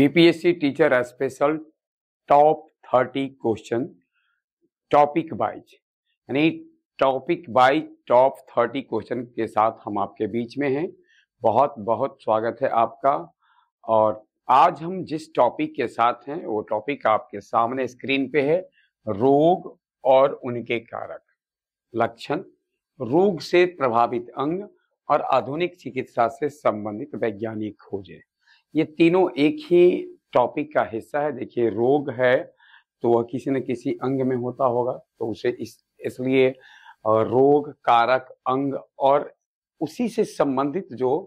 BPSC teacher special top thirty question topic wise यानी topic wise top thirty question के साथ हम आपके बीच में हैं बहुत बहुत स्वागत है आपका और आज हम जिस टॉपिक के साथ हैं वो टॉपिक आपके सामने स्क्रीन पे है रोग और उनके कारक लक्षण रोग से प्रभावित अंग और आधुनिक चिकित्सा से संबंधित वैज्ञानिक खोजें ये तीनों एक ही टॉपिक का हिस्सा है देखिए रोग है तो वह किसी न किसी अंग में होता होगा तो उसे इस इसलिए रोग कारक अंग और उसी से संबंधित जो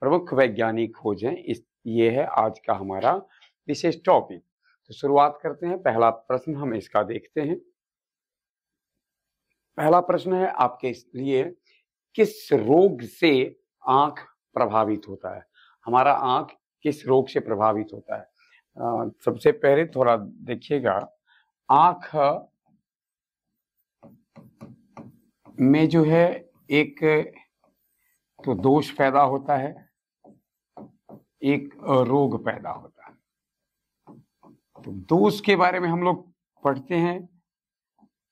प्रमुख वैज्ञानिक खोज है इस ये है आज का हमारा विशेष टॉपिक तो शुरुआत करते हैं पहला प्रश्न हम इसका देखते हैं पहला प्रश्न है आपके लिए किस रोग से आंख प्रभावित होता है हमारा आंख किस रोग से प्रभावित होता है आ, सबसे पहले थोड़ा देखिएगा आंख में जो है एक तो दोष पैदा होता है एक रोग पैदा होता है तो दोष के बारे में हम लोग पढ़ते हैं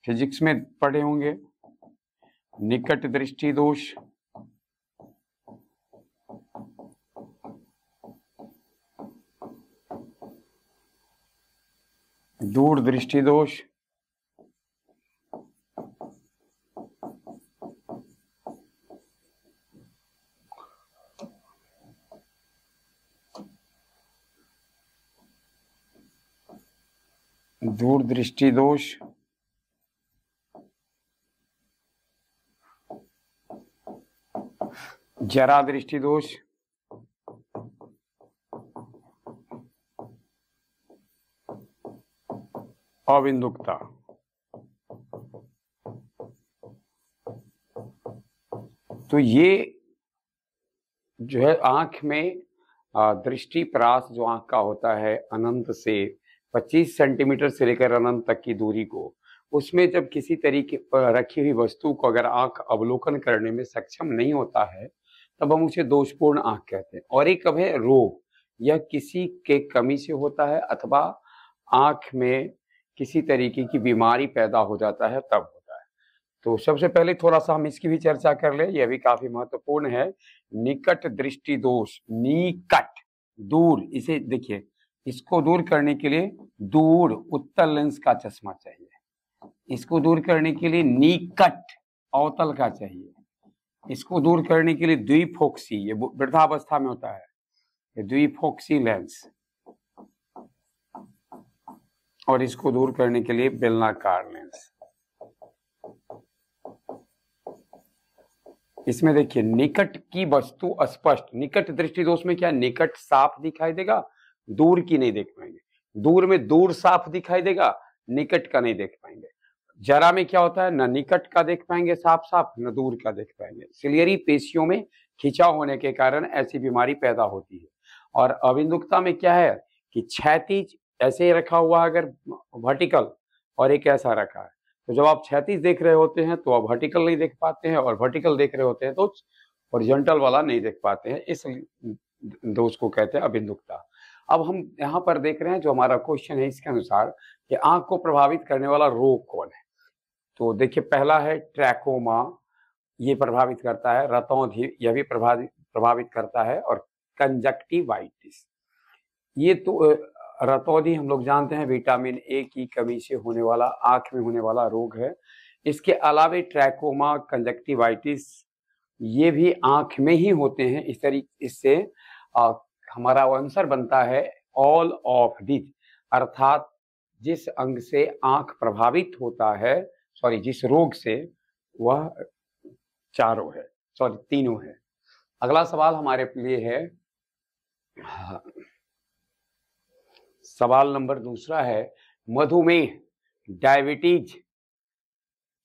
फिजिक्स में पढ़े होंगे निकट दृष्टि दोष दूर दृष्टि दोष दूरदृष्टि दोष जरा दृष्टि दोष अविंदुकता तो ये जो है आंख में दृष्टि प्रास जो आंख का होता है अनंत से 25 सेंटीमीटर से लेकर अनंत तक की दूरी को उसमें जब किसी तरीके पर रखी हुई वस्तु को अगर आंख अवलोकन करने में सक्षम नहीं होता है तब हम उसे दोषपूर्ण आंख कहते हैं और एक अब है रोग यह किसी के कमी से होता है अथवा आंख में किसी तरीके की बीमारी पैदा हो जाता है तब होता है तो सबसे पहले थोड़ा सा हम इसकी भी चर्चा कर ले यह भी काफी महत्वपूर्ण है निकट दृष्टि दोष निकट दूर इसे देखिए इसको दूर करने के लिए दूर उत्तर लेंस का चश्मा चाहिए इसको दूर करने के लिए निकट अवतल का चाहिए इसको दूर करने के लिए द्विफोक्सी ये वृद्धावस्था में होता है द्विफोक्सी लेंस और इसको दूर करने के लिए बेलनाकार लेंस इसमें देखिए निकट की वस्तु स्पष्ट निकट दृष्टि दोष में क्या निकट साफ दिखाई देगा दूर की नहीं देख पाएंगे दूर में दूर साफ दिखाई देगा निकट का नहीं देख पाएंगे जरा में क्या होता है ना निकट का देख पाएंगे साफ साफ न दूर का देख पाएंगे सिलियरी पेशियों में खिंचाव होने के कारण ऐसी बीमारी पैदा होती है और अविंदुकता में क्या है कि क्षैतिज ऐसे ही रखा हुआ है अगर वर्टिकल और एक ऐसा रखा है तो जब आप छैतीस देख रहे होते हैं तो आप वर्टिकल नहीं देख पाते हैं और वर्टिकल देख रहे होते हैं तो ओरिजेंटल वाला नहीं देख पाते हैं इस दोष को कहते हैं अभिन्दुकता अब हम यहाँ पर देख रहे हैं जो हमारा क्वेश्चन है इसके अनुसार कि आंख को प्रभावित करने वाला रोग कौन है तो देखिए पहला है ट्रैकोमा ये प्रभावित करता है रतौधि यह भी प्रभावित प्रभावित करता है और कंजक्टिवाइटिस ये तो रतौदी हम लोग जानते हैं विटामिन ए की कमी से होने वाला आंख में होने वाला रोग है इसके अलावे ट्रैकोमा कंजक्टिवाइटिस ये भी आंख में ही होते हैं इस तरीके इससे हमारा आंसर बनता है ऑल ऑफ दिस अर्थात जिस अंग से आंख प्रभावित होता है सॉरी जिस रोग से वह चारों है सॉरी तीनों है अगला सवाल हमारे लिए है सवाल नंबर दूसरा है मधुमेह डायबिटीज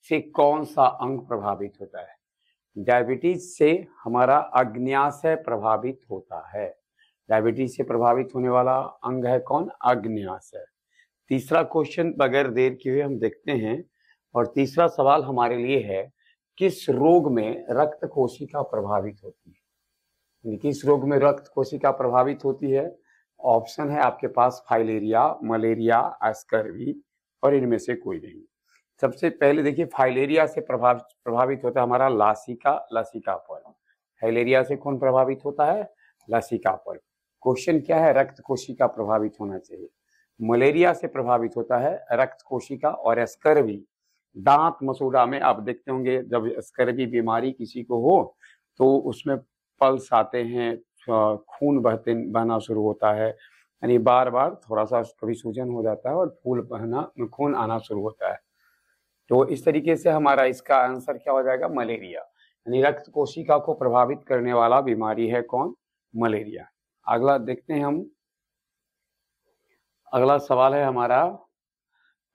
से कौन सा अंग प्रभावित होता है डायबिटीज से हमारा अग्न्याशय प्रभावित होता है डायबिटीज से प्रभावित होने वाला अंग है कौन अग्न्याशय तीसरा क्वेश्चन बगैर देर के हुए हम देखते हैं और तीसरा सवाल हमारे लिए है किस रोग में रक्त कोशिका प्रभावित होती है किस रोग में रक्त कोशिका प्रभावित होती है ऑप्शन है आपके पास फाइलेरिया मलेरिया एस्कर्वी और इनमें से कोई नहीं सबसे पहले देखिए फाइलेरिया से प्रभाव प्रभावित होता है हमारा लासिका लसिका पर फाइलेरिया से कौन प्रभावित होता है लसिका पर क्वेश्चन क्या है रक्त कोशिका प्रभावित होना चाहिए मलेरिया से प्रभावित होता है रक्त कोशिका और एस्कर्वी दांत मसूड़ा में आप देखते होंगे जब एस्करवी बीमारी किसी को हो तो उसमें पल्स आते हैं खून बहते बहना शुरू होता है यानी बार बार थोड़ा सा कभी सूजन हो जाता है और फूल बहना खून आना शुरू होता है तो इस तरीके से हमारा इसका आंसर क्या हो जाएगा मलेरिया यानी रक्त कोशिका को प्रभावित करने वाला बीमारी है कौन मलेरिया अगला देखते हैं हम अगला सवाल है हमारा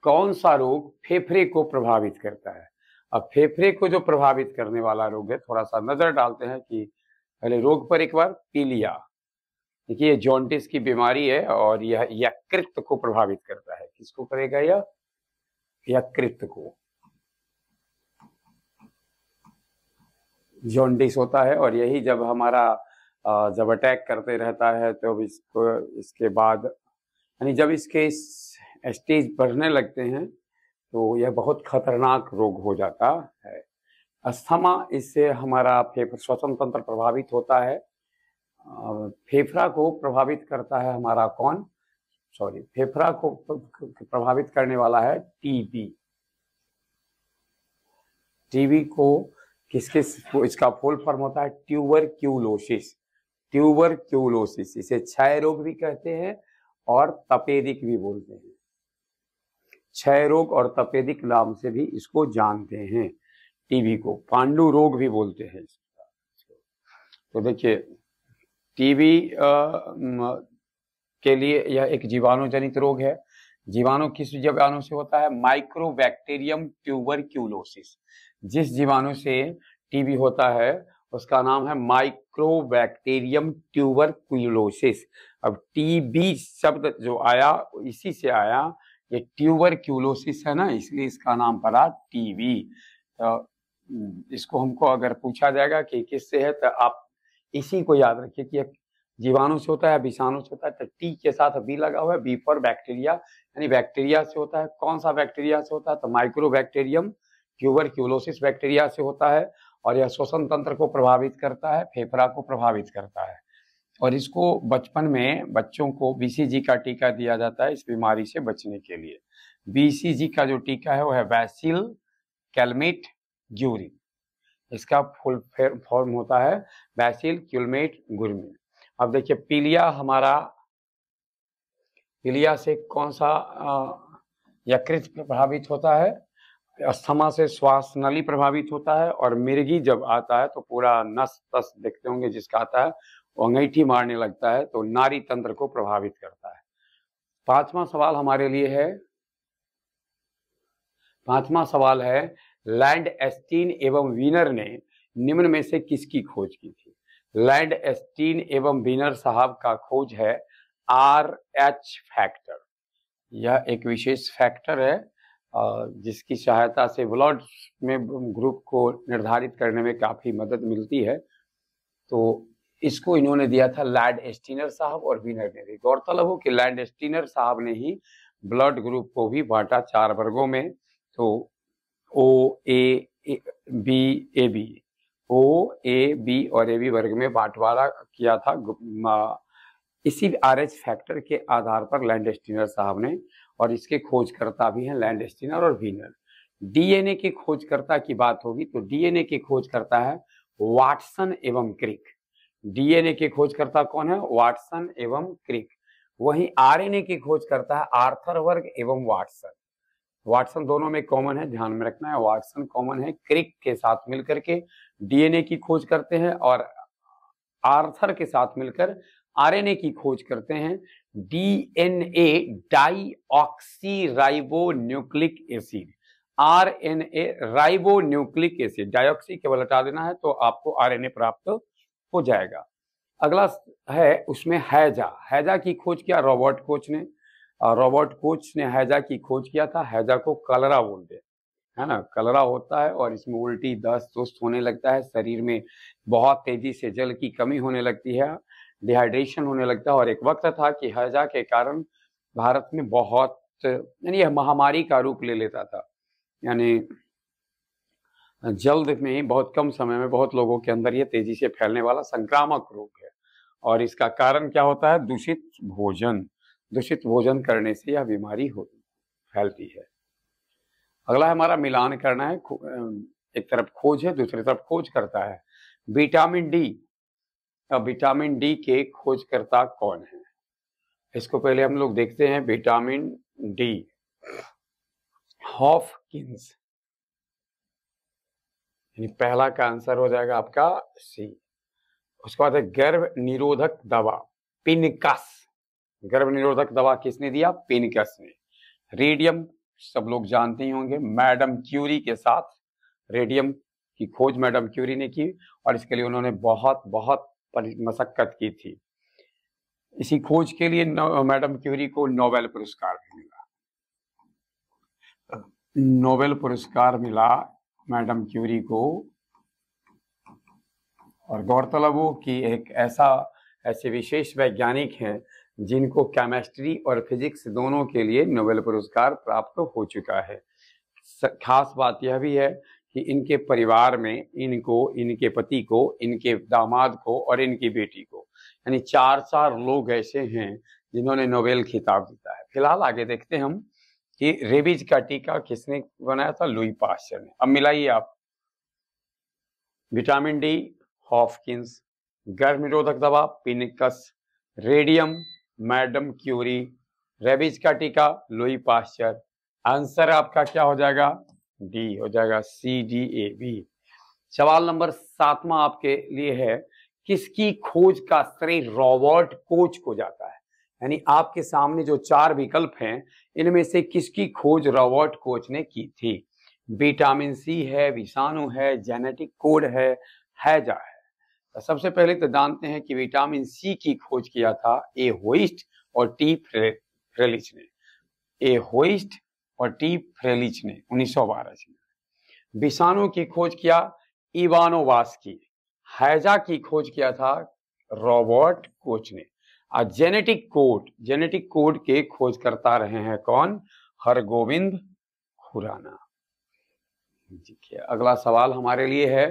कौन सा रोग फेफड़े को प्रभावित करता है अब फेफड़े को जो प्रभावित करने वाला रोग है थोड़ा सा नजर डालते हैं कि पहले रोग पर एक बार पीलिया देखिए ये जॉन्टिस की बीमारी है और यह यकृत को प्रभावित करता है किसको करेगा यह यकृत को जॉन्डिस होता है और यही जब हमारा जब अटैक करते रहता है तो इसको इसके बाद यानी जब इसके स्टेज बढ़ने लगते हैं तो यह बहुत खतरनाक रोग हो जाता है अस्थमा इससे हमारा फेफड़ा श्वसन तंत्र प्रभावित होता है फेफड़ा को प्रभावित करता है हमारा कौन सॉरी फेफड़ा को प्रभावित करने वाला है टीबी टीबी को किस किस इसका फुल फॉर्म होता है ट्यूबर क्यूलोसिस ट्यूबर क्यूलोसिस इसे क्षय रोग भी कहते हैं और तपेदिक भी बोलते हैं क्षय रोग और तपेदिक नाम से भी इसको जानते हैं टीबी को पांडु रोग भी बोलते हैं तो देखिए टीबी के लिए यह एक जीवाणु जनित रोग है जीवाणु किस जीवाणु से होता है माइक्रोबैक्टीरियम क्यूलोसिस जिस जीवाणु से टीबी होता है उसका नाम है माइक्रोबैक्टीरियम क्यूलोसिस अब टीबी शब्द जो आया इसी से आया ये क्यूलोसिस है ना इसलिए इसका नाम पड़ा टीबी हम्म, इसको हमको अगर पूछा जाएगा कि किससे है तो आप इसी को याद रखिए कि जीवाणु से होता है विषाणु से होता है तो टी के साथ बी लगा हुआ है बी फॉर बैक्टीरिया यानी बैक्टीरिया से होता है कौन सा बैक्टीरिया से होता है तो माइक्रो बैक्टीरियम क्यूलोसिस बैक्टीरिया से होता है और यह श्वसन तंत्र को प्रभावित करता है फेफड़ा को प्रभावित करता है और इसको बचपन में बच्चों को बी का टीका दिया जाता है इस बीमारी से बचने के लिए बी का जो टीका है वो है वैसिल कैलमेट ज्यूरी इसका फुल फॉर्म होता है बैसिल क्यूलमेट गुरमी अब देखिए पीलिया हमारा पीलिया से कौन सा यकृत प्रभावित होता है अस्थमा से श्वास नली प्रभावित होता है और मिर्गी जब आता है तो पूरा नस तस देखते होंगे जिसका आता है वो अंगीठी मारने लगता है तो नारी तंत्र को प्रभावित करता है पांचवा सवाल हमारे लिए है पांचवा सवाल है लैंड एस्टीन एवं विनर ने निम्न में से किसकी खोज की थी लैंड एस्टीन एवं विनर साहब का खोज है आर एच फैक्टर यह एक विशेष फैक्टर है जिसकी सहायता से ब्लड में ग्रुप को निर्धारित करने में काफ़ी मदद मिलती है तो इसको इन्होंने दिया था लैंड एस्टीनर साहब और विनर ने भी गौरतलब हो कि लैंड एस्टीनर साहब ने ही ब्लड ग्रुप को भी बांटा चार वर्गों में तो O A B A B O A B और ए बी वर्ग में बांटवारा किया था इसी आर एच फैक्टर के आधार पर लैंड स्टीनर साहब ने और इसके खोजकर्ता भी हैं लैंड स्टीनर और वीनर डीएनए के खोजकर्ता की बात होगी तो डीएनए के खोजकर्ता है वाटसन एवं क्रिक डीएनए के खोजकर्ता कौन है वाटसन एवं क्रिक वहीं आरएनए की खोजकर्ता है आर्थर वर्ग एवं वाटसन वाटसन दोनों में कॉमन है ध्यान में रखना है वाटसन कॉमन है क्रिक के साथ मिलकर के डीएनए की खोज करते हैं और आर्थर के साथ मिलकर आरएनए की खोज करते हैं DNA ribonucleic acid R N A ribonucleic acid deoxy केवल हटा देना है तो आपको ए प्राप्त हो जाएगा अगला है उसमें हैजा हैजा की खोज किया रॉबर्ट कोच ने रॉबर्ट कोच ने हैजा की खोज किया था हैजा को कलरा बोलते हैं है ना कलरा होता है और इसमें उल्टी दस्त दुस्त होने लगता है शरीर में बहुत तेजी से जल की कमी होने लगती है डिहाइड्रेशन होने लगता है और एक वक्त था कि हैजा के कारण भारत में बहुत यानी यह महामारी का रूप ले लेता था यानी जल्द में ही बहुत कम समय में बहुत लोगों के अंदर यह तेजी से फैलने वाला संक्रामक रोग है और इसका कारण क्या होता है दूषित भोजन दूषित भोजन करने से यह बीमारी हो फैलती है अगला हमारा मिलान करना है एक तरफ खोज है दूसरी तरफ खोज करता है विटामिन डी अब विटामिन डी के खोजकर्ता कौन है इसको पहले हम लोग देखते हैं विटामिन डी हॉफकिंस यानी पहला का आंसर हो जाएगा आपका सी उसके बाद है गर्भ निरोधक दवा पिनकस गर्भ निरोधक दवा किसने दिया पेनिकस ने रेडियम सब लोग जानते ही होंगे मैडम क्यूरी के साथ रेडियम की खोज मैडम क्यूरी ने की और इसके लिए उन्होंने बहुत बहुत मशक्कत की थी इसी खोज के लिए मैडम क्यूरी को नोबेल पुरस्कार भी मिला नोबेल पुरस्कार मिला मैडम क्यूरी को और गौरतलब हो कि एक ऐसा ऐसे विशेष वैज्ञानिक हैं जिनको केमिस्ट्री और फिजिक्स दोनों के लिए नोबेल पुरस्कार प्राप्त हो चुका है खास बात यह भी है कि इनके परिवार में इनको इनके पति को इनके दामाद को और इनकी बेटी को यानी चार चार लोग ऐसे हैं जिन्होंने नोबेल खिताब जीता है फिलहाल आगे देखते हैं हम कि रेबीज का टीका किसने बनाया था लुई पास ने अब मिलाइए आप विटामिन डी हॉफकिंस गर्म निरोधक दवा पिनिकस रेडियम मैडम क्यूरी रेबिज का टीका लुई पास्चर आंसर आपका क्या हो जाएगा डी हो जाएगा सी डी ए बी सवाल नंबर सातवा आपके लिए है किसकी खोज का श्रेय रॉबर्ट कोच को जाता है यानी आपके सामने जो चार विकल्प हैं इनमें से किसकी खोज रॉबर्ट कोच ने की थी विटामिन सी है विषाणु है जेनेटिक कोड है हैजा है तो सबसे पहले तो जानते हैं कि विटामिन सी की खोज किया था ए होइस्ट और टी फ्रेलिच ने ए होइस्ट और टी फ्रेलिच ने 1912 में विषाणु की खोज किया इवानोवास की हैजा की खोज किया था रॉबर्ट कोच ने और जेनेटिक कोड जेनेटिक कोड के खोज करता रहे हैं कौन हरगोविंद खुराना अगला सवाल हमारे लिए है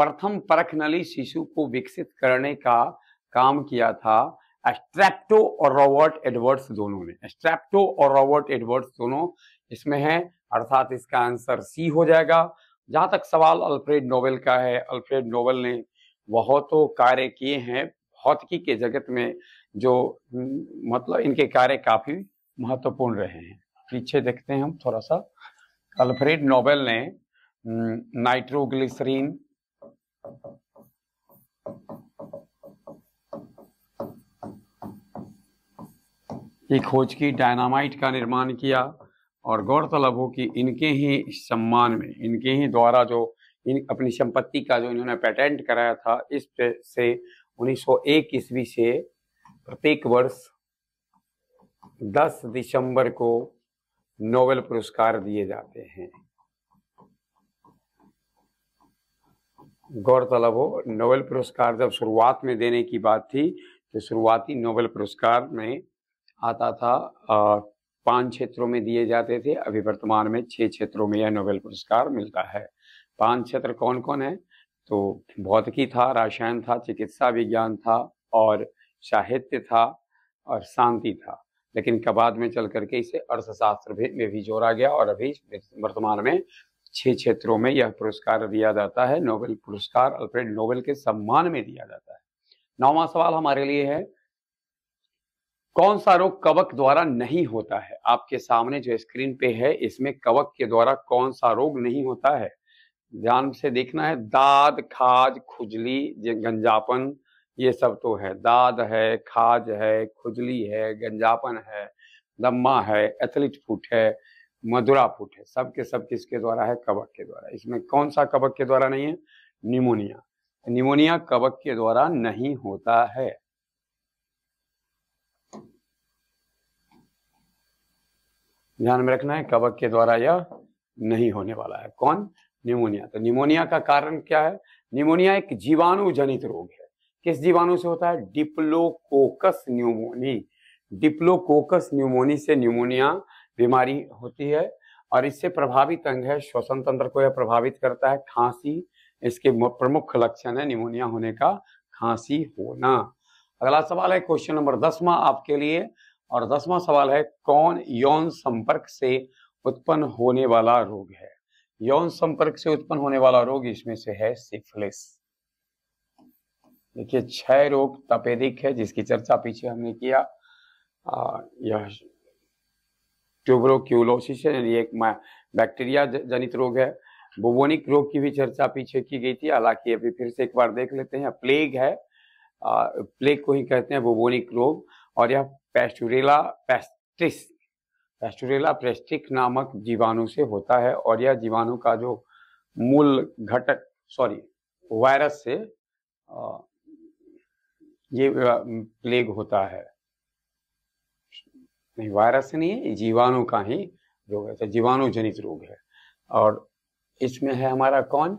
प्रथम परख नली शिशु को विकसित करने का काम किया था एस्ट्रैप्टो और रॉबर्ट एडवर्ड्स दोनों ने एस्ट्रैप्टो और रॉबर्ट एडवर्ड्स दोनों इसमें हैं अर्थात इसका आंसर सी हो जाएगा जहां तक सवाल अल्फ्रेड नोबेल का है अल्फ्रेड नोबेल ने बहुतों कार्य किए हैं भौतिकी के जगत में जो मतलब इनके कार्य काफी महत्वपूर्ण रहे हैं पीछे देखते हैं हम थोड़ा सा अल्फ्रेड नोबेल ने नाइट्रोग्लिसरीन की खोज की डायनामाइट का निर्माण किया और गौरतलब हो कि इनके ही सम्मान में इनके ही द्वारा जो इन अपनी संपत्ति का जो इन्होंने पेटेंट कराया था इस से 1901 ईस्वी से प्रत्येक वर्ष 10 दिसंबर को नोबेल पुरस्कार दिए जाते हैं गौरतलब हो नोबेल पुरस्कार जब शुरुआत में देने की बात थी तो शुरुआती नोबेल पुरस्कार में आता था पांच क्षेत्रों में दिए जाते थे अभी वर्तमान में छह क्षेत्रों में यह नोबेल पुरस्कार मिलता है पांच क्षेत्र कौन कौन है तो भौतिकी था रसायन था चिकित्सा विज्ञान था और साहित्य था और शांति था लेकिन कबाद में चल करके इसे अर्थशास्त्र में भी जोड़ा गया और अभी वर्तमान में छह क्षेत्रों में यह पुरस्कार दिया जाता है नोबेल पुरस्कार अल्फ्रेड नोबेल के सम्मान में दिया जाता है नौवा सवाल हमारे लिए है कौन सा रोग कवक द्वारा नहीं होता है आपके सामने जो स्क्रीन पे है इसमें कवक के द्वारा कौन सा रोग नहीं होता है ध्यान से देखना है दाद खाज खुजली गंजापन ये सब तो है दाद है खाज है खुजली है गंजापन है दम्मा है एथलीट फूट है मधुरा पुट है सबके सब किसके द्वारा है कवक के द्वारा इसमें कौन सा कवक के द्वारा नहीं है निमोनिया निमोनिया कवक के द्वारा नहीं होता है ध्यान में रखना है कवक के द्वारा यह नहीं होने वाला है कौन निमोनिया तो निमोनिया का कारण क्या है निमोनिया एक जीवाणु जनित रोग है किस जीवाणु से होता है डिप्लोकोकस न्यूमोनी डिप्लोकोकस न्यूमोनी से न्यूमोनिया बीमारी होती है और इससे प्रभावित अंग है श्वसन तंत्र को यह प्रभावित करता है खांसी इसके प्रमुख लक्षण है निमोनिया होने का खांसी होना अगला सवाल है क्वेश्चन नंबर दसवा आपके लिए और दसवां सवाल है कौन यौन संपर्क से उत्पन्न होने वाला रोग है यौन संपर्क से उत्पन्न होने वाला रोग इसमें से है सिफलिस देखिए छह रोग तपेदिक है जिसकी चर्चा पीछे हमने किया आ, यह ट्यूबरोक्यूलोसिस है ये एक बैक्टीरिया जनित रोग है बुबोनिक रोग की भी चर्चा पीछे की गई थी हालांकि अभी फिर से एक बार देख लेते हैं प्लेग है आ, प्लेग को ही कहते हैं बुबोनिक रोग और यह पेस्टुरेला पेस्टिस पेस्टुरेला पेस्ट्रिक नामक जीवाणु से होता है और यह जीवाणु का जो मूल घटक सॉरी वायरस से आ, ये प्लेग होता है नहीं वायरस नहीं है जीवाणु का ही रोग है तो जीवाणु जनित रोग है और इसमें है हमारा कौन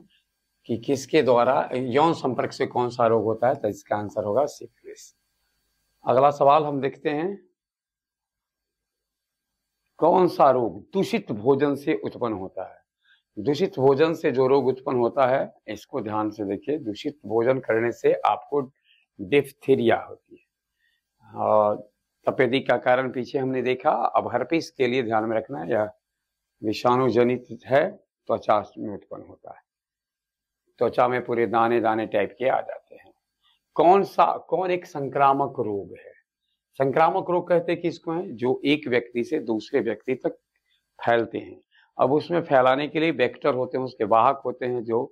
कि किसके द्वारा यौन संपर्क से कौन सा रोग होता है तो इसका आंसर होगा सिफिलिस अगला सवाल हम देखते हैं कौन सा रोग दूषित भोजन से उत्पन्न होता है दूषित भोजन से जो रोग उत्पन्न होता है इसको ध्यान से देखिए दूषित भोजन करने से आपको डिप्थीरिया होती है और तपेदी का कारण पीछे हमने देखा अब हर्पिस के लिए ध्यान में रखना यह विषाणु जनित है त्वचा तो में उत्पन्न होता है त्वचा तो में पूरे दाने दाने टाइप के आ जाते हैं कौन सा कौन एक संक्रामक रोग है संक्रामक रोग कहते किसको है जो एक व्यक्ति से दूसरे व्यक्ति तक फैलते हैं अब उसमें फैलाने के लिए वेक्टर होते हैं उसके वाहक होते हैं जो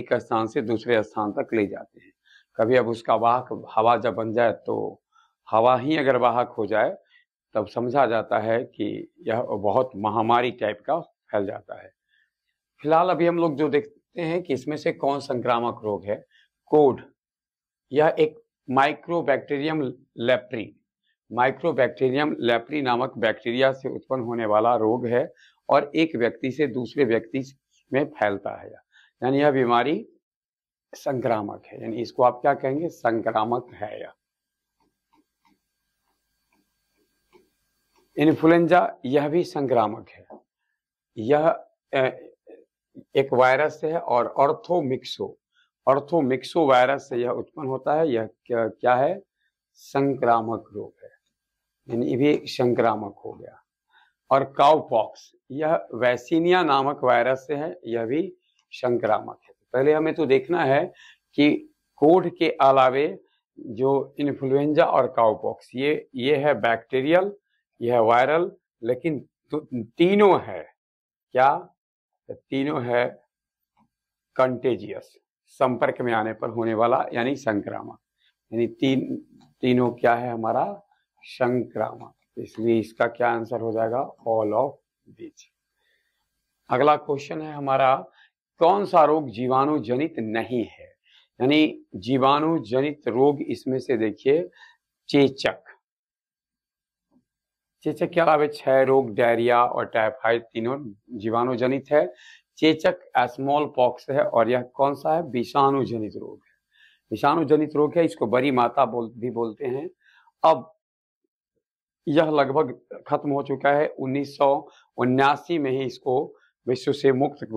एक स्थान से दूसरे स्थान तक ले जाते हैं कभी अब उसका वाहक हवा जब बन जाए तो हवा ही अगर वाहक हो जाए तब समझा जाता है कि यह बहुत महामारी टाइप का फैल जाता है फिलहाल अभी हम लोग जो देखते हैं कि इसमें से कौन संक्रामक रोग है कोड यह एक माइक्रोबैक्टीरियम लेप्री माइक्रोबैक्टीरियम लेप्री नामक बैक्टीरिया से उत्पन्न होने वाला रोग है और एक व्यक्ति से दूसरे व्यक्ति में फैलता है यानी यह बीमारी संक्रामक है यानी इसको आप क्या कहेंगे संक्रामक है यह इन्फ्लुएंजा यह भी संक्रामक है यह एक वायरस है और ऑर्थोमिक्सो ऑर्थोमिक्सो वायरस से यह उत्पन्न होता है यह क्या, है संक्रामक रोग है यानी भी संक्रामक हो गया और काउपॉक्स यह वैसीनिया नामक वायरस से है यह भी संक्रामक है पहले हमें तो देखना है कि कोड के अलावे जो इन्फ्लुएंजा और काउपॉक्स ये ये है बैक्टीरियल यह वायरल लेकिन तीनों है क्या तो तीनों है कंटेजियस संपर्क में आने पर होने वाला यानी संक्रामक यानी तीन तीनों क्या है हमारा संक्रामक इसलिए इसका क्या आंसर हो जाएगा ऑल ऑफ बीच अगला क्वेश्चन है हमारा कौन सा रोग जीवाणु जनित नहीं है यानी जीवाणु जनित रोग इसमें से देखिए चेचक चेचक के अलावा क्षय रोग डायरिया और टाइफाइड तीनों जीवाणु जनित है चेचक स्मॉल पॉक्स है और यह कौन सा है विषाणु जनित रोग है विषाणु जनित रोग है इसको बड़ी माता बोल भी बोलते हैं अब यह लगभग खत्म हो चुका है उन्नीस में ही इसको विश्व से मुक्त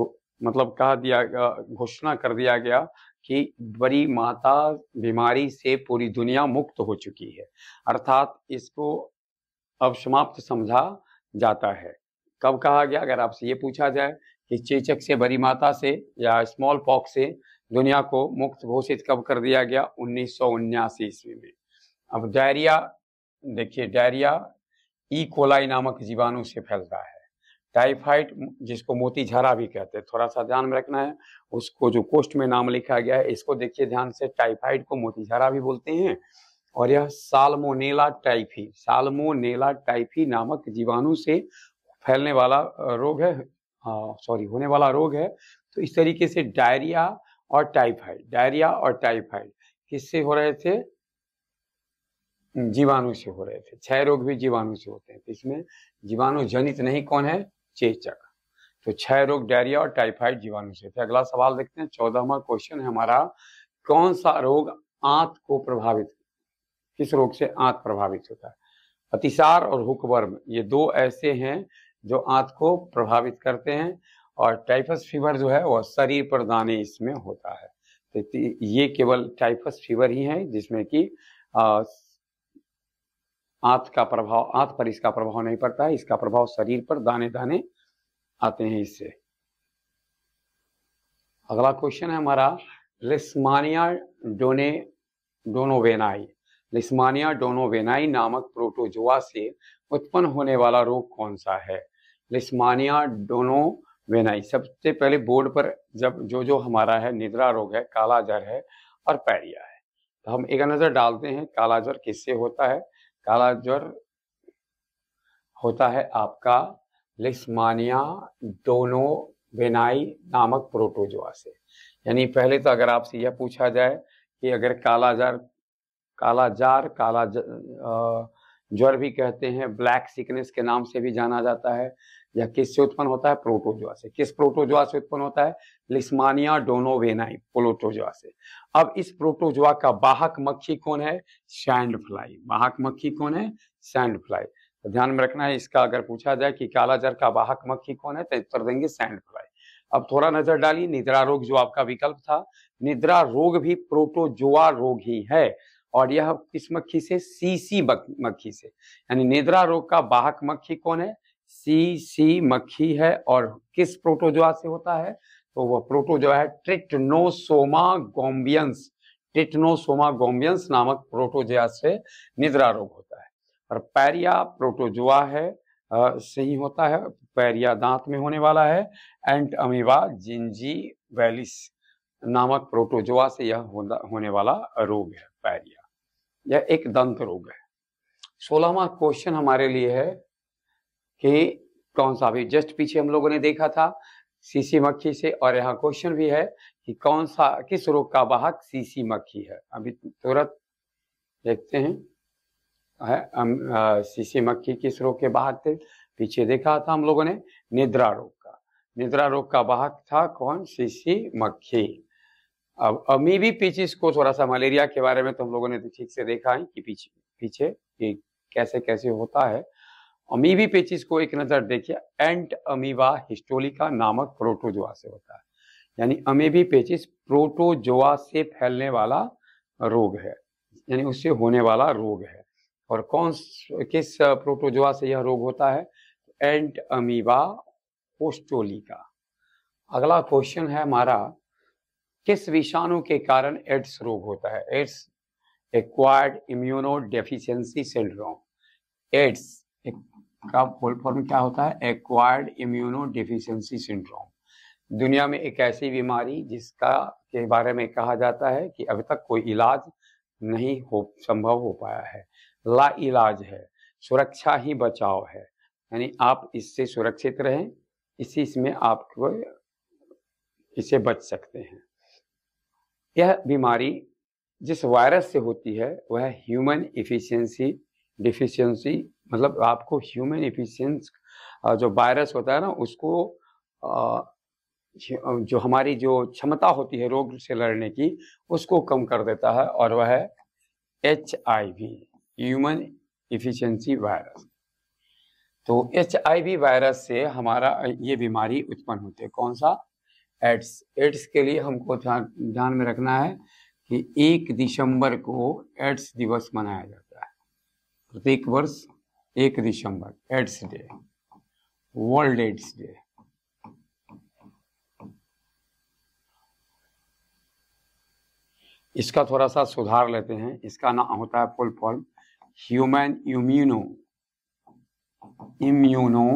मतलब कह दिया गया घोषणा कर दिया गया कि बड़ी माता बीमारी से पूरी दुनिया मुक्त हो चुकी है अर्थात इसको समाप्त समझा जाता है कब कहा गया अगर आपसे ये पूछा जाए कि चेचक से बड़ी माता से या स्मॉल पॉक्स से दुनिया को मुक्त घोषित कब कर दिया गया उन्नीस ईस्वी में अब डायरिया देखिए डायरिया ई e. कोलाई नामक जीवाणु से फैलता है टाइफाइड जिसको मोती झारा भी कहते हैं थोड़ा सा ध्यान में रखना है उसको जो कोष्ट में नाम लिखा गया है इसको देखिए ध्यान से टाइफाइड को मोती झारा भी बोलते हैं और यह साल्मोनेला टाइफी साल्मोनेला टाइफी नामक जीवाणु से फैलने वाला रोग है सॉरी होने वाला रोग है तो इस तरीके से डायरिया और टाइफाइड डायरिया और टाइफाइड किससे हो रहे थे जीवाणु से हो रहे थे क्षय रोग भी जीवाणु से होते हैं तो इसमें जीवाणु जनित नहीं कौन है चेचक तो क्षय रोग डायरिया और टाइफाइड जीवाणु से थे अगला सवाल देखते हैं चौदहवा क्वेश्चन है हमारा कौन सा रोग आंत को प्रभावित किस रोग से आंत प्रभावित होता है अतिसार और हुकवर्म ये दो ऐसे हैं जो आंत को प्रभावित करते हैं और टाइफस फीवर जो है वह शरीर पर दाने इसमें होता है तो ये केवल टाइफस फीवर ही है जिसमें कि आंत का प्रभाव आंत पर इसका प्रभाव नहीं पड़ता है इसका प्रभाव शरीर पर दाने दाने आते हैं इससे अगला क्वेश्चन है हमारा लिस्मानिया डोने डोनोवेनाई लिस्मानिया डोनोवेनाई नामक प्रोटोजोआ से उत्पन्न होने वाला रोग कौन सा है लिस्मानिया डोनोवेनाई सबसे पहले बोर्ड पर जब जो जो हमारा है निद्रा रोग है कालाजर है और पैरिया है तो हम एक नज़र डालते हैं कालाजर किससे होता है कालाजर होता है आपका लिस्मानिया डोनोवेनाई नामक प्रोटोजोआ से यानी पहले तो अगर आपसे यह पूछा जाए कि अगर कालाजार काला जार काला ज्वर भी कहते हैं ब्लैक सिकनेस के नाम से भी जाना जाता है यह किस से उत्पन्न होता है प्रोटोजुआ से किस प्रोटोजुआ से उत्पन्न होता है लिस्मानिया डोनोवेनाई प्रोटोजुआ से अब इस प्रोटोजुआ का वाहक मक्खी कौन है सैंड फ्लाई बाहक मक्खी कौन है सैंड फ्लाई तो ध्यान में रखना है इसका अगर पूछा जाए कि काला जर का वाहक मक्खी कौन है तो उत्तर देंगे सैंड फ्लाई अब थोड़ा नजर डालिए निद्रा रोग जो आपका विकल्प था निद्रा रोग भी प्रोटोजुआ रोग ही है और यह किस मक्खी से सीसी मक्खी से यानी निद्रा रोग का बाहक मक्खी कौन है सीसी मक्खी है और किस प्रोटोजोआ से होता है तो वह प्रोटोजोआ है ट्रिटनोसोमा गोम्बियंस ट्रिटनोसोमा गोम्बियंस नामक प्रोटोजोआ से निद्रा रोग होता है और पैरिया प्रोटोजोआ है सही होता है पैरिया दांत में होने वाला है एंट अमीबा जिंजी वैलिस नामक प्रोटोजोआ से यह होने वाला रोग है पैरिया या एक दंत रोग है सोलहवा क्वेश्चन हमारे लिए है कि कौन सा अभी जस्ट पीछे हम लोगों ने देखा था सीसी मक्खी से और यहाँ क्वेश्चन भी है कि कौन सा किस रोग का वाहक सीसी मक्खी है अभी तुरंत देखते हैं है, सीसी मक्खी किस रोग के वाहक थे पीछे देखा था हम लोगों ने निद्रा रोग का निद्रा रोग का वाहक था कौन सीसी मक्खी अब अमीबी पीचिस को थोड़ा सा मलेरिया के बारे में तो हम लोगों ने तो ठीक से देखा है कि पीछे पीछे कि कैसे कैसे होता है अमीबी पेचिस को एक नजर देखिए एंट अमीबा हिस्टोलिका नामक प्रोटोजोआ से होता है यानी अमीबी पेचिस प्रोटोजोआ से फैलने वाला रोग है यानी उससे होने वाला रोग है और कौन किस प्रोटोजोआ से यह रोग होता है एंट अमीबा होस्टोलिका अगला क्वेश्चन है हमारा किस विषाणु के कारण एड्स रोग होता है AIDS acquired immunodeficiency syndrome AIDS का फुल फॉर्म क्या होता है एक्वायर्ड इम्यूनो डेफिशिएंसी सिंड्रोम दुनिया में एक ऐसी बीमारी जिसका के बारे में कहा जाता है कि अभी तक कोई इलाज नहीं हो संभव हो पाया है ला इलाज है सुरक्षा ही बचाव है यानी आप इससे सुरक्षित रहें इसी इसमें आप इसे बच सकते हैं यह बीमारी जिस वायरस से होती है वह ह्यूमन इफिशियंसी डिफिशियंसी मतलब आपको ह्यूमन इफिशियंस जो वायरस होता है ना उसको जो हमारी जो क्षमता होती है रोग से लड़ने की उसको कम कर देता है और वह है H I V human deficiency virus तो एच आई वी वायरस से हमारा ये बीमारी उत्पन्न होती है कौन सा एड्स एड्स के लिए हमको ध्यान में रखना है कि एक दिसंबर को एड्स दिवस मनाया जाता है प्रत्येक वर्ष एक दिसंबर AIDS day world AIDS day इसका थोड़ा सा सुधार लेते हैं इसका नाम होता है full form human immuno immuno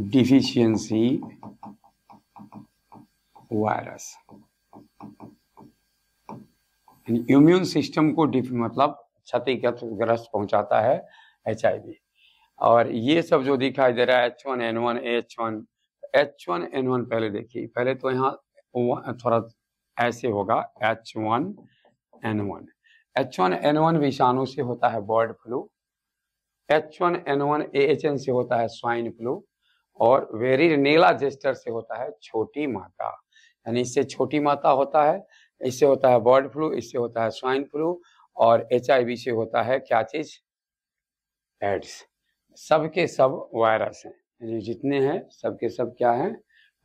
deficiency virus immune system को डिफ मतलब क्षतिग्रस्त ग्रस्त पहुंचाता है एच और ये सब जो दिखाई दे रहा है H one N one H one H one N one पहले देखिए पहले तो यहाँ थोड़ा ऐसे होगा H one N one H one N one विषाणु से होता है bird flu H one N one A H N से होता है स्वाइन फ्लू और वेरी नीला जेस्टर से होता है छोटी माता यानी इससे छोटी माता होता है इससे होता है बर्ड फ्लू इससे होता है स्वाइन फ्लू और एच से होता है क्या चीज एड्स सब सब वायरस हैं यानी जितने हैं सबके सब क्या हैं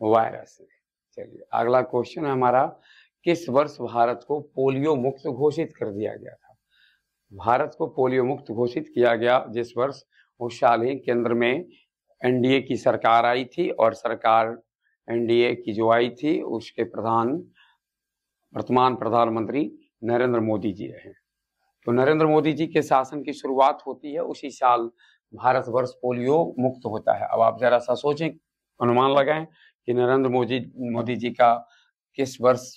वायरस हैं चलिए अगला क्वेश्चन हमारा किस वर्ष भारत को पोलियो मुक्त घोषित कर दिया गया था भारत को पोलियो मुक्त घोषित किया गया जिस वर्ष उस साल ही केंद्र में एनडीए की सरकार आई थी और सरकार एनडीए की जो आई थी उसके प्रधान वर्तमान प्रधानमंत्री नरेंद्र मोदी जी रहे तो नरेंद्र मोदी जी के शासन की शुरुआत होती है उसी साल भारतवर्ष पोलियो मुक्त होता है अब आप जरा सा सोचें अनुमान लगाएं कि नरेंद्र मोदी मोदी जी का किस वर्ष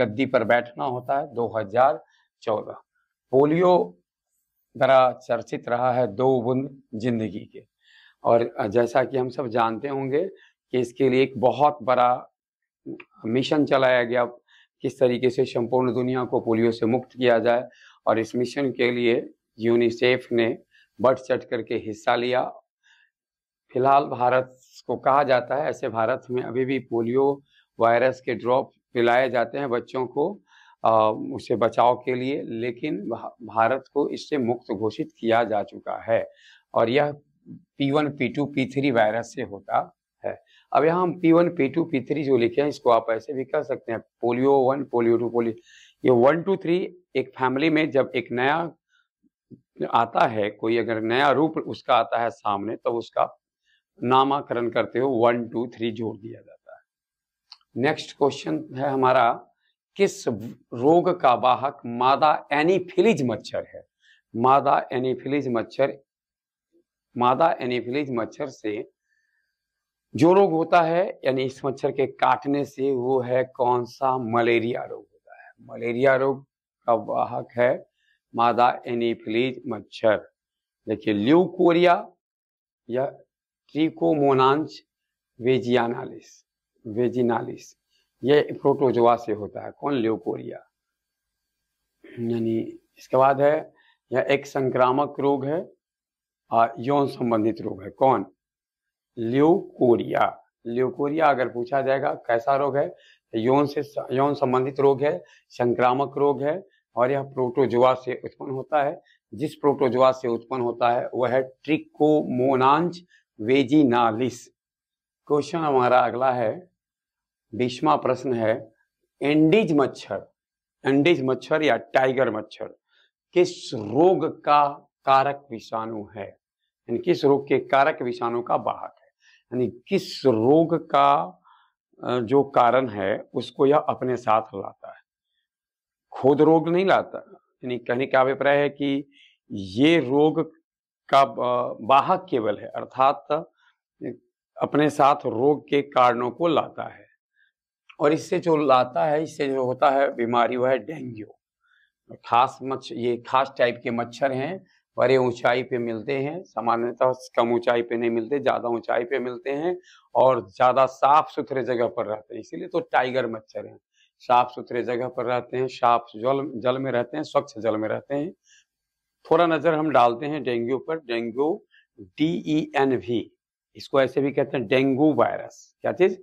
गद्दी पर बैठना होता है 2014 पोलियो जरा चर्चित रहा है दो बुंद जिंदगी के और जैसा कि हम सब जानते होंगे कि इसके लिए एक बहुत बड़ा मिशन चलाया गया किस तरीके से संपूर्ण दुनिया को पोलियो से मुक्त किया जाए और इस मिशन के लिए यूनिसेफ ने बढ़ चढ़ करके हिस्सा लिया फिलहाल भारत को कहा जाता है ऐसे भारत में अभी भी पोलियो वायरस के ड्रॉप पिलाए जाते हैं बच्चों को उससे बचाव के लिए लेकिन भारत को इससे मुक्त घोषित किया जा चुका है और यह P1, P2, P3 वायरस से होता है अब यहाँ हम P1, P2, P3 जो लिखे हैं इसको आप ऐसे भी कह सकते हैं polio one polio two polio ये वन टू थ्री एक फैमिली में जब एक नया आता है कोई अगर नया रूप उसका आता है सामने तो उसका नामाकरण करते हो वन टू थ्री जोड़ दिया जाता है नेक्स्ट क्वेश्चन है हमारा किस रोग का वाहक मादा एनीफिलिज मच्छर है मादा एनीफिलिज मच्छर मादा एनिफिलीज मच्छर से जो रोग होता है यानी इस मच्छर के काटने से वो है कौन सा मलेरिया रोग होता है मलेरिया रोग का वाहक है मादा एनिफिलीज मच्छर देखिए ल्यूकोरिया या ट्रिकोमोनांच वेजियानालिस वेजिनालिस ये प्रोटोजोआ से होता है कौन ल्यूकोरिया यानी इसके बाद है यह एक संक्रामक रोग है यौन संबंधित रोग है कौन ल्यूकोरिया ल्यूकोरिया अगर पूछा जाएगा कैसा रोग है यौन से यौन संबंधित रोग है संक्रामक रोग है और यह प्रोटोजुआ से उत्पन्न होता है जिस प्रोटोजुआ से उत्पन्न होता है वह है ट्रिकोमोनांच वेजिनालिस क्वेश्चन हमारा अगला है बीसवा प्रश्न है एंडीज मच्छर एंडीज मच्छर या टाइगर मच्छर किस रोग का कारक विषाणु है यानी किस रोग के कारक विषाणु का वाहक है यानी किस रोग का जो कारण है उसको यह अपने साथ लाता है खुद रोग नहीं लाता यानी कहने का अभिप्राय है कि ये रोग का वाहक केवल है अर्थात अपने साथ रोग के कारणों को लाता है और इससे जो लाता है इससे जो होता है बीमारी वह है डेंगू खास मच्छर ये खास टाइप के मच्छर हैं बड़े ऊंचाई पे मिलते हैं सामान्यतः कम ऊंचाई पे नहीं मिलते ज़्यादा ऊंचाई पे मिलते हैं और ज़्यादा साफ सुथरे जगह पर रहते हैं इसीलिए तो टाइगर मच्छर हैं साफ सुथरे जगह पर रहते हैं साफ जल जल में रहते हैं स्वच्छ जल में रहते हैं थोड़ा नज़र हम डालते हैं डेंगू पर dengue D E N V इसको ऐसे भी कहते हैं डेंगू वायरस क्या चीज़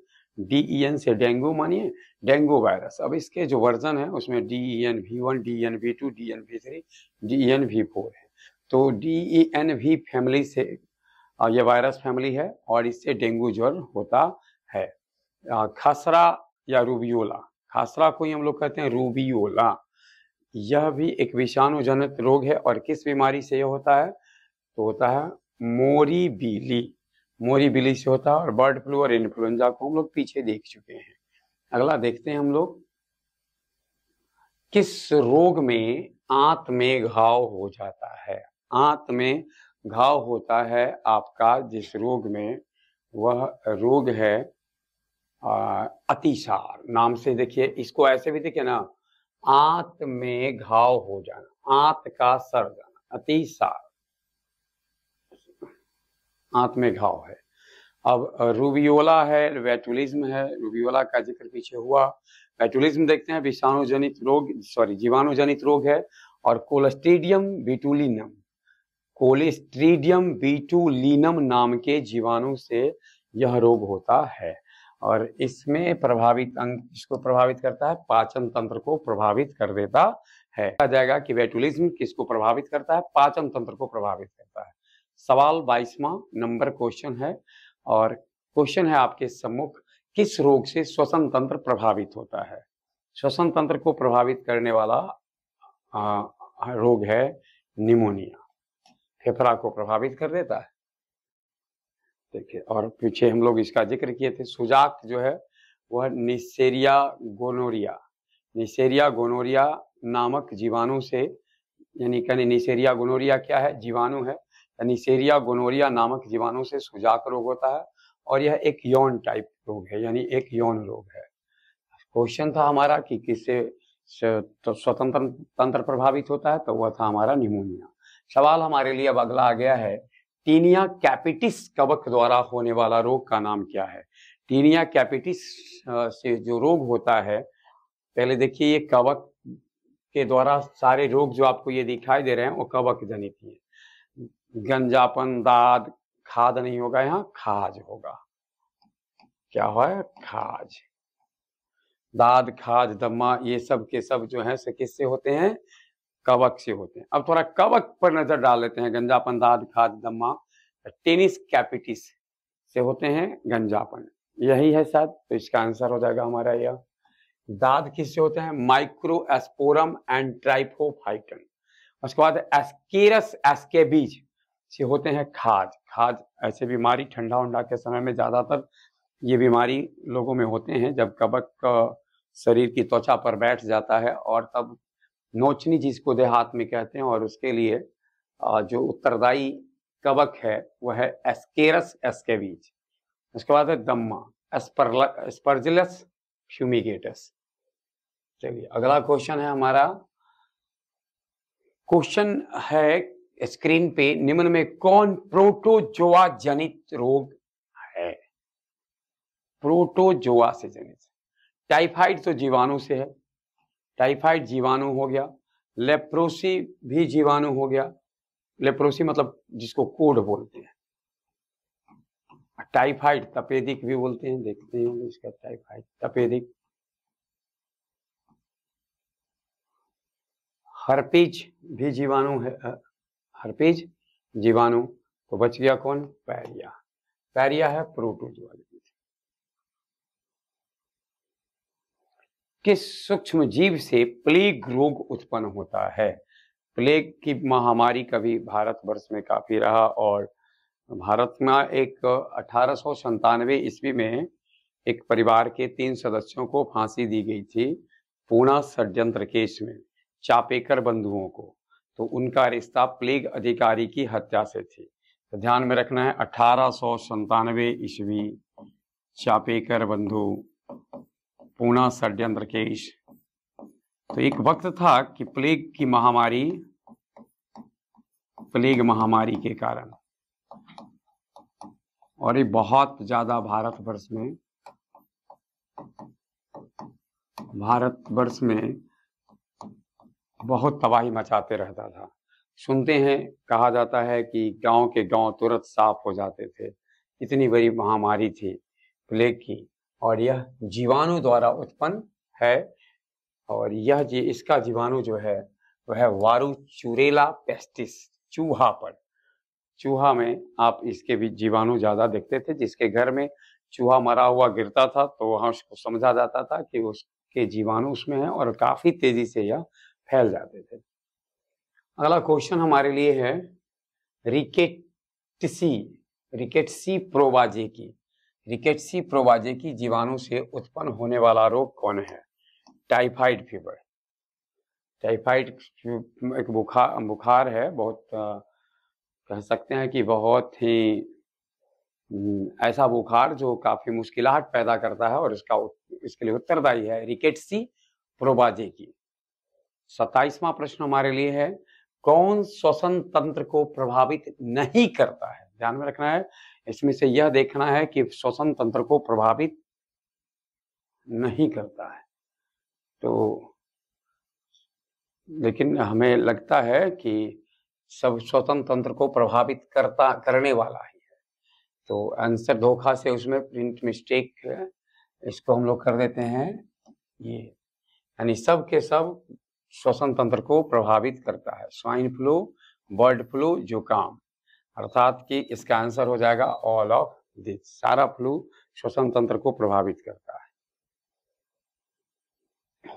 डी ई एन से डेंगू मानिए डेंगू वायरस अब इसके जो वर्जन है उसमें D E N V one D N V two D N V three D N V four है तो D E N V family से ये वायरस फैमिली है और इससे डेंगू ज्वर होता है खसरा या रूबियोला खसरा को ही हम लोग कहते हैं रूबियोला यह भी एक विषाणुजनित रोग है और किस बीमारी से यह होता है तो होता है मोरी बिली मोरी बिली से होता है और बर्ड फ्लू और इन्फ्लुएंजा को हम लोग पीछे देख चुके हैं अगला देखते हैं हम लोग किस रोग में आंत में घाव हो जाता है आंत में घाव होता है आपका जिस रोग में वह रोग है अतिसार नाम से देखिए इसको ऐसे भी देखिए ना आंत में घाव हो जाना आंत का सर जाना अतिसार आंत में घाव है अब रूबियोला है वेटुलिज्म है रूबियोला का जिक्र पीछे हुआ वेटुलिज्म देखते हैं विषाणु जनित रोग सॉरी जीवाणु जनित रोग है और कोलेस्टेडियम बिटुलिनम कोलेस्ट्रीडियम बीटूलिनम नाम के जीवाणु से यह रोग होता है और इसमें प्रभावित अंग किसको प्रभावित करता है पाचन तंत्र को प्रभावित कर देता है कहा जाएगा कि वेटुलिज्म किसको प्रभावित करता है पाचन तंत्र को प्रभावित करता है सवाल बाईसवा नंबर क्वेश्चन है और क्वेश्चन है आपके सम्मुख किस रोग से श्वसन तंत्र प्रभावित होता है श्वसन तंत्र को प्रभावित करने वाला आ, रोग है निमोनिया फेफड़ा को प्रभावित कर देता है देखिए और पीछे हम लोग इसका जिक्र किए थे सुजाक जो है वह निसेरिया गोनोरिया निसेरिया गोनोरिया नामक जीवाणु से यानी कहने निसेरिया गोनोरिया क्या है जीवाणु है निसेरिया गोनोरिया नामक जीवाणु से सुजाक रोग होता है और यह एक यौन टाइप रोग है यानी एक यौन रोग है क्वेश्चन था हमारा कि किससे तो स्वतंत्र तंत्र प्रभावित होता है तो वह था हमारा निमोनिया सवाल हमारे लिए अब अगला आ गया है टीनिया कैपिटिस कवक द्वारा होने वाला रोग का नाम क्या है टीनिया कैपिटिस से जो रोग होता है पहले देखिए ये कवक के द्वारा सारे रोग जो आपको ये दिखाई दे रहे हैं वो कवक जनित है गंजापन दाद खाद नहीं होगा यहाँ खाज होगा क्या हुआ है खाज दाद खाज दम्मा ये सब के सब जो है से किससे होते हैं कवक से होते हैं अब थोड़ा कवक पर नजर डाल लेते हैं गंजापन दाद खाद दम्मा टेनिस कैपिटिस से होते हैं गंजापन यही है शायद तो इसका आंसर हो जाएगा हमारा यह दाद किससे होते हैं माइक्रो एस्पोरम एंड ट्राइफोफाइटन उसके बाद एस्केरस बीज से होते हैं खाद खाद ऐसे बीमारी ठंडा उंडा के समय में ज़्यादातर ये बीमारी लोगों में होते हैं जब कबक शरीर की त्वचा पर बैठ जाता है और तब नोचनी जिसको देहात में कहते हैं और उसके लिए जो उत्तरदायी कवक है वह है एस्केरस एस्केवीज उसके बाद है दम्मा एस्परजिलस फ्यूमिगेटस चलिए अगला क्वेश्चन है हमारा क्वेश्चन है स्क्रीन पे निम्न में कौन प्रोटोजोआ जनित रोग है प्रोटोजोआ से जनित टाइफाइड तो जीवाणु से है टाइफाइड जीवाणु हो गया लेप्रोसी भी जीवाणु हो गया लेप्रोसी मतलब जिसको कोड बोलते हैं टाइफाइड तपेदिक भी बोलते हैं देखते हैं इसका टाइफाइड तपेदिक हरपीज भी जीवाणु है हरपीज जीवाणु तो बच गया कौन पैरिया पैरिया है प्रोटोजोआ कि सूक्ष्म जीव से प्लेग रोग उत्पन्न होता है प्लेग की महामारी का भी भारत वर्ष में काफी रहा और भारत में एक अठारह ईस्वी में एक परिवार के तीन सदस्यों को फांसी दी गई थी पूना षड्यंत्र केस में चापेकर बंधुओं को तो उनका रिश्ता प्लेग अधिकारी की हत्या से थी तो ध्यान में रखना है अठारह सौ ईस्वी चापेकर बंधु पूना षड्यंत्र केश तो एक वक्त था कि प्लेग की महामारी प्लेग महामारी के कारण और ये बहुत ज्यादा भारतवर्ष में भारतवर्ष में बहुत तबाही मचाते रहता था सुनते हैं कहा जाता है कि गांव के गांव तुरंत साफ हो जाते थे इतनी बड़ी महामारी थी प्लेग की और यह जीवाणु द्वारा उत्पन्न है और यह जी इसका जीवाणु जो है वह है वारू चूरेला पेस्टिस चूहा पर चूहा में आप इसके भी जीवाणु ज्यादा देखते थे जिसके घर में चूहा मरा हुआ गिरता था तो वहां उसको समझा जाता था कि उसके जीवाणु उसमें है और काफी तेजी से यह फैल जाते थे अगला क्वेश्चन हमारे लिए है रिकेटसी रिकेटसी प्रोबाजे की रिकेटसी प्रोवाजे की जीवाणु से उत्पन्न होने वाला रोग कौन है टाइफाइड फीवर टाइफाइड एक बुखार बुखार है बहुत कह सकते हैं कि बहुत ही ऐसा बुखार जो काफ़ी मुश्किलाहट पैदा करता है और इसका इसके लिए उत्तरदायी है रिकेटसी प्रोबाजे की सताइसवा प्रश्न हमारे लिए है कौन श्वसन तंत्र को प्रभावित नहीं करता है ध्यान में रखना है इसमें से यह देखना है कि श्वसन तंत्र को प्रभावित नहीं करता है तो लेकिन हमें लगता है कि सब श्वसन तंत्र को प्रभावित करता करने वाला ही है तो आंसर धोखा से उसमें प्रिंट मिस्टेक इसको हम लोग कर देते हैं ये यानी सब के सब श्वसन तंत्र को प्रभावित करता है स्वाइन फ्लू बर्ड फ्लू जुकाम अर्थात कि इसका आंसर हो जाएगा ऑल ऑफ दिस सारा फ्लू श्वसन तंत्र को प्रभावित करता है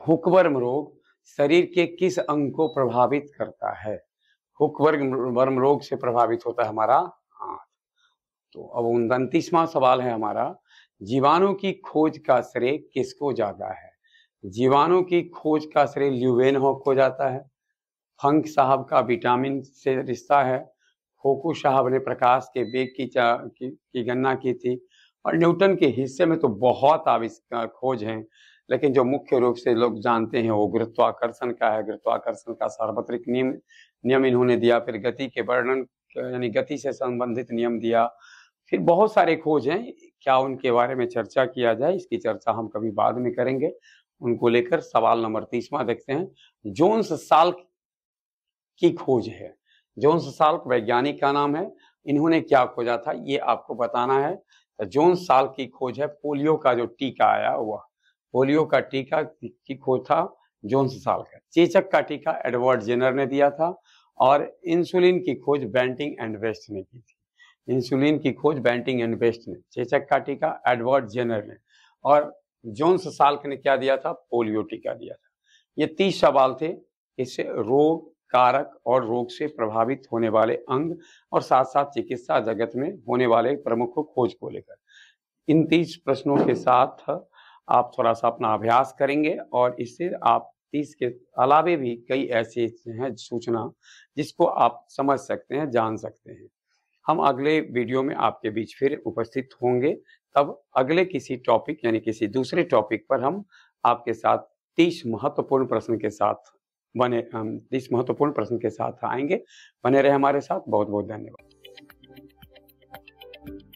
हुकवर्म रोग शरीर के किस अंग को प्रभावित करता है हुकवर्म वर्म रोग से प्रभावित होता है हमारा हाथ तो अब उनतीसवा सवाल है हमारा जीवाणु की खोज का श्रेय किसको जाता है जीवाणु की खोज का श्रेय ल्यूवेन हॉक को जाता है फंक साहब का विटामिन से रिश्ता है खोकू साहब ने प्रकाश के वेग की, की, की गणना की थी और न्यूटन के हिस्से में तो बहुत आविष्कार खोज हैं लेकिन जो मुख्य रूप से लोग जानते हैं वो गुरुत्वाकर्षण का है गुरुत्वाकर्षण का सार्वत्रिक नियम नियम इन्होंने दिया फिर गति के वर्णन यानी गति से संबंधित नियम दिया फिर बहुत सारे खोज हैं क्या उनके बारे में चर्चा किया जाए इसकी चर्चा हम कभी बाद में करेंगे उनको लेकर सवाल नंबर तीसवा देखते हैं जोन्स साल की खोज है जोन्स साल्क वैज्ञानिक का नाम है इन्होंने क्या खोजा था ये आपको बताना है तो जोन्स साल्क की खोज है पोलियो का जो टीका आया हुआ पोलियो का टीका की खोज था जोन्स साल्क का चेचक का टीका एडवर्ड जेनर ने दिया था और इंसुलिन की खोज बैंटिंग एंड वेस्ट ने की थी इंसुलिन की खोज बैंटिंग एंड वेस्ट ने चेचक का टीका एडवर्ड जेनर ने और जोन्स साल्क ने क्या दिया था पोलियो टीका दिया था ये तीस सवाल थे इससे रोग कारक और रोग से प्रभावित होने वाले अंग और साथ साथ चिकित्सा जगत में होने वाले प्रमुख खोज को लेकर इन तीस प्रश्नों के साथ आप थोड़ा सा अपना अभ्यास करेंगे और इससे आप तीस के अलावे भी कई ऐसे हैं सूचना जिसको आप समझ सकते हैं जान सकते हैं हम अगले वीडियो में आपके बीच फिर उपस्थित होंगे तब अगले किसी टॉपिक यानी किसी दूसरे टॉपिक पर हम आपके साथ तीस महत्वपूर्ण प्रश्न के साथ बने हम इस महत्वपूर्ण प्रश्न के साथ आएंगे बने रहे हमारे साथ बहुत बहुत धन्यवाद